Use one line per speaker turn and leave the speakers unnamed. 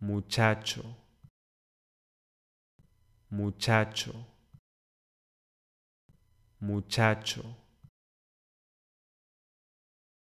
muchacho, muchacho, muchacho.